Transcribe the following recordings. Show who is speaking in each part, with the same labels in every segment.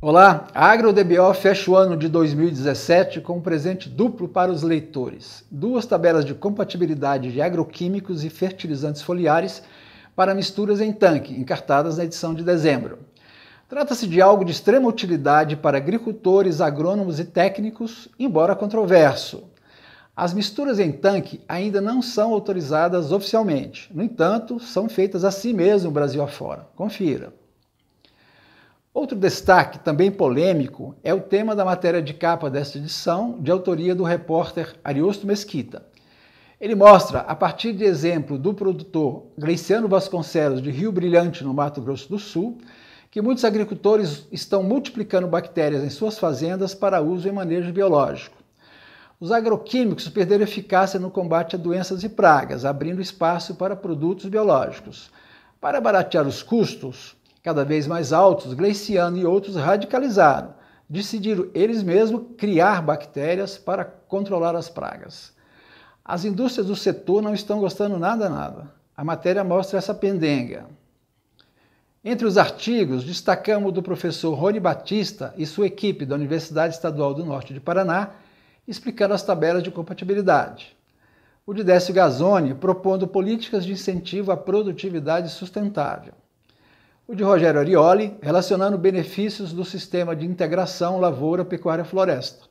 Speaker 1: Olá, a AgroDBO fecha o ano de 2017 com um presente duplo para os leitores. Duas tabelas de compatibilidade de agroquímicos e fertilizantes foliares para misturas em tanque, encartadas na edição de dezembro. Trata-se de algo de extrema utilidade para agricultores, agrônomos e técnicos, embora controverso. As misturas em tanque ainda não são autorizadas oficialmente. No entanto, são feitas assim mesmo Brasil afora. Confira. Outro destaque, também polêmico, é o tema da matéria de capa desta edição, de autoria do repórter Ariosto Mesquita. Ele mostra, a partir de exemplo do produtor Gleiciano Vasconcelos, de Rio Brilhante, no Mato Grosso do Sul, que muitos agricultores estão multiplicando bactérias em suas fazendas para uso em manejo biológico. Os agroquímicos perderam eficácia no combate a doenças e pragas, abrindo espaço para produtos biológicos. Para baratear os custos, cada vez mais altos, Gleiciano e outros radicalizaram. Decidiram eles mesmos criar bactérias para controlar as pragas. As indústrias do setor não estão gostando nada, nada. A matéria mostra essa pendenga. Entre os artigos, destacamos do professor Rony Batista e sua equipe da Universidade Estadual do Norte de Paraná, explicando as tabelas de compatibilidade. O de Décio Gazzoni propondo políticas de incentivo à produtividade sustentável. O de Rogério Arioli relacionando benefícios do sistema de integração lavoura-pecuária-floresta.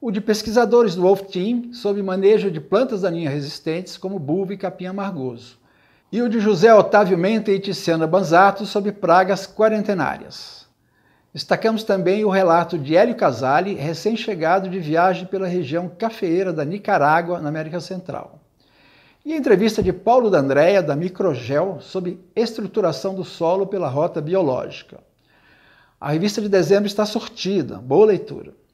Speaker 1: O de pesquisadores do Wolf Team sobre manejo de plantas daninhas resistentes como bulva e capim amargoso. E o de José Otávio Menta e Tiziana Banzato sobre pragas quarentenárias. Destacamos também o relato de Hélio Casale, recém-chegado de viagem pela região cafeeira da Nicarágua, na América Central. E a entrevista de Paulo D'Andrea, da Microgel, sobre estruturação do solo pela rota biológica. A revista de dezembro está sortida, boa leitura.